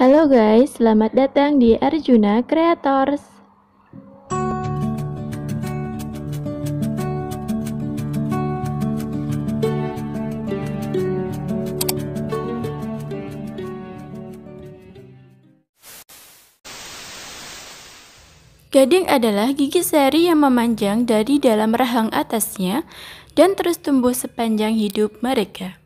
Halo guys, selamat datang di Arjuna Creators. Gading adalah gigi seri yang memanjang dari dalam rahang atasnya dan terus tumbuh sepanjang hidup mereka.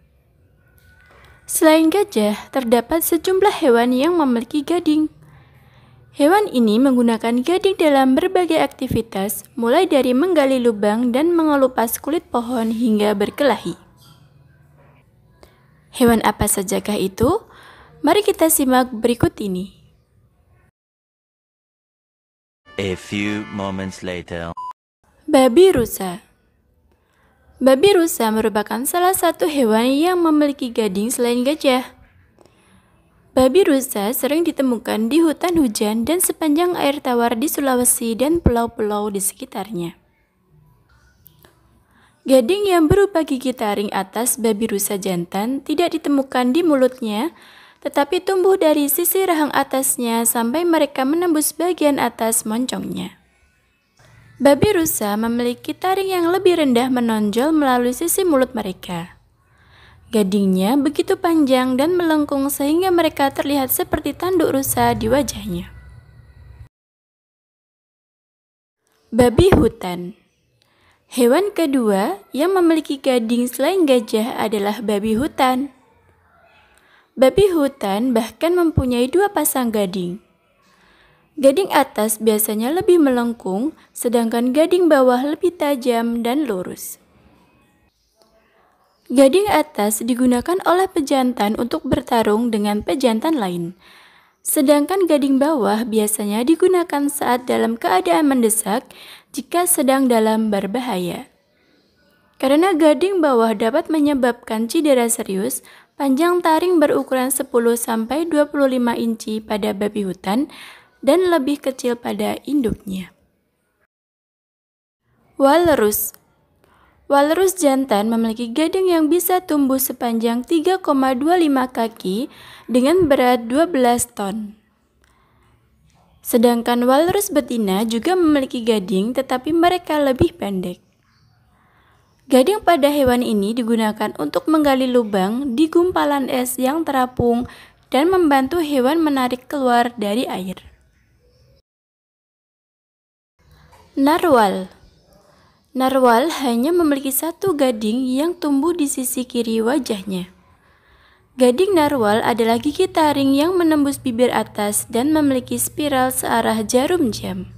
Selain gajah, terdapat sejumlah hewan yang memiliki gading. Hewan ini menggunakan gading dalam berbagai aktivitas, mulai dari menggali lubang dan mengelupas kulit pohon hingga berkelahi. Hewan apa sajakah itu? Mari kita simak berikut ini. A few moments later. Babi rusa Babi rusa merupakan salah satu hewan yang memiliki gading selain gajah. Babi rusa sering ditemukan di hutan hujan dan sepanjang air tawar di Sulawesi dan pulau-pulau di sekitarnya. Gading yang berupa gigi taring atas babi rusa jantan tidak ditemukan di mulutnya, tetapi tumbuh dari sisi rahang atasnya sampai mereka menembus bagian atas moncongnya. Babi rusa memiliki taring yang lebih rendah menonjol melalui sisi mulut mereka. Gadingnya begitu panjang dan melengkung sehingga mereka terlihat seperti tanduk rusa di wajahnya. Babi hutan Hewan kedua yang memiliki gading selain gajah adalah babi hutan. Babi hutan bahkan mempunyai dua pasang gading. Gading atas biasanya lebih melengkung, sedangkan gading bawah lebih tajam dan lurus. Gading atas digunakan oleh pejantan untuk bertarung dengan pejantan lain, sedangkan gading bawah biasanya digunakan saat dalam keadaan mendesak jika sedang dalam berbahaya. Karena gading bawah dapat menyebabkan cedera serius, panjang taring berukuran 10-25 inci pada babi hutan dan lebih kecil pada induknya. Walrus Walrus jantan memiliki gading yang bisa tumbuh sepanjang 3,25 kaki dengan berat 12 ton. Sedangkan walrus betina juga memiliki gading tetapi mereka lebih pendek. Gading pada hewan ini digunakan untuk menggali lubang di gumpalan es yang terapung dan membantu hewan menarik keluar dari air. Narwal Narwal hanya memiliki satu gading yang tumbuh di sisi kiri wajahnya. Gading narwal adalah gigi taring yang menembus bibir atas dan memiliki spiral searah jarum jam.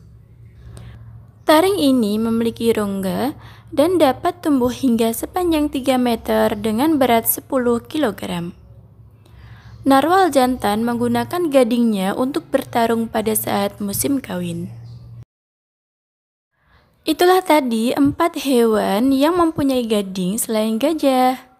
Taring ini memiliki rongga dan dapat tumbuh hingga sepanjang 3 meter dengan berat 10 kg. Narwal jantan menggunakan gadingnya untuk bertarung pada saat musim kawin. Itulah tadi empat hewan yang mempunyai gading selain gajah.